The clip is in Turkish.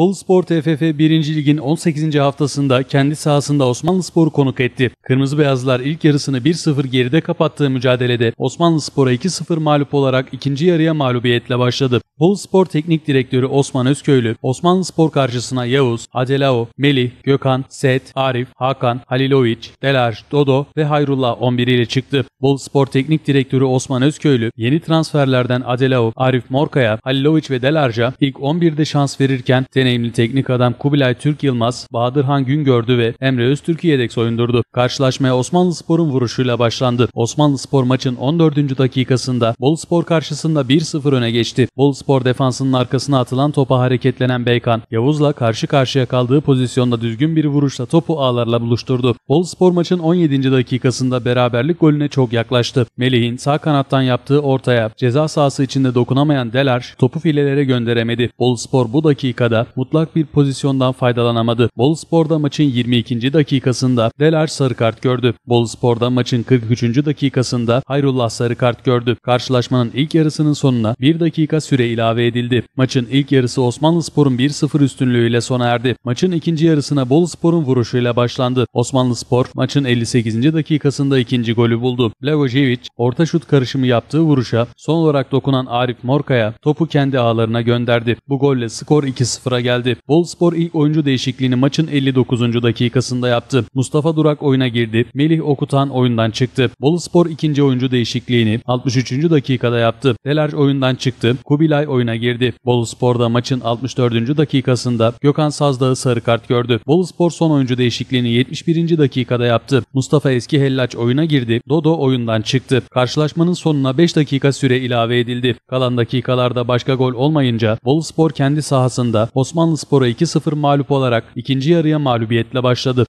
Bolu Spor TFF 1. Lig'in 18. haftasında kendi sahasında Osmanlı Spor'u konuk etti. Kırmızı Beyazlar ilk yarısını 1-0 geride kapattığı mücadelede Osmanlı Spor'a 2-0 mağlup olarak ikinci yarıya mağlubiyetle başladı. Bol Spor Teknik Direktörü Osman Özköylü, Osmanlı Spor karşısına Yavuz, Adelao, Melih, Gökhan, Set, Arif, Hakan, Haliloviç, Delar, Dodo ve Hayrullah 11 ile çıktı. Bol Spor Teknik Direktörü Osman Özköylü, yeni transferlerden Adelao, Arif Morka'ya, Haliloviç ve Delarca ilk 11'de şans verirken deneyimli teknik adam Kubilay Türk Yılmaz, Bahadırhan Güngördü ve Emre Öztürk'ü yedek soyundurdu. Karşılaşmaya Osmanlı Spor'un vuruşuyla başlandı. Osmanlı Spor maçın 14. dakikasında Bol Spor karşısında 1-0 öne geçti. Bol Spor Spor defansının arkasına atılan topa hareketlenen Beykan, Yavuz'la karşı karşıya kaldığı pozisyonda düzgün bir vuruşla topu ağlarla buluşturdu. Bol Spor maçın 17. dakikasında beraberlik golüne çok yaklaştı. Melih'in sağ kanattan yaptığı ortaya ceza sahası içinde dokunamayan Delar topu filelere gönderemedi. Bol Spor bu dakikada mutlak bir pozisyondan faydalanamadı. Bol Spor'da maçın 22. dakikasında Delar sarı kart gördü. Bol Spor'da maçın 43. dakikasında Hayrullah sarı kart gördü. Karşılaşmanın ilk yarısının sonuna 1 dakika süre ile ilave edildi. Maçın ilk yarısı Osmanlı Spor'un 1-0 üstünlüğüyle sona erdi. Maçın ikinci yarısına Bolu Spor'un vuruşuyla başlandı. Osmanlı Spor maçın 58. dakikasında ikinci golü buldu. Blavojevic orta şut karışımı yaptığı vuruşa son olarak dokunan Arif Morka'ya topu kendi ağlarına gönderdi. Bu golle skor 2-0'a geldi. Bolu Spor ilk oyuncu değişikliğini maçın 59. dakikasında yaptı. Mustafa Durak oyuna girdi. Melih Okutan oyundan çıktı. Bolu Spor ikinci oyuncu değişikliğini 63. dakikada yaptı. Delarj oyundan çıktı. Kubilay oyuna girdi. Bolu Spor'da maçın 64. dakikasında Gökhan Sazdağı sarı kart gördü. Bolu Spor son oyuncu değişikliğini 71. dakikada yaptı. Mustafa Eski Hellaç oyuna girdi. Dodo oyundan çıktı. Karşılaşmanın sonuna 5 dakika süre ilave edildi. Kalan dakikalarda başka gol olmayınca Bolu Spor kendi sahasında Osmanlı Spor'a 2-0 mağlup olarak ikinci yarıya mağlubiyetle başladı.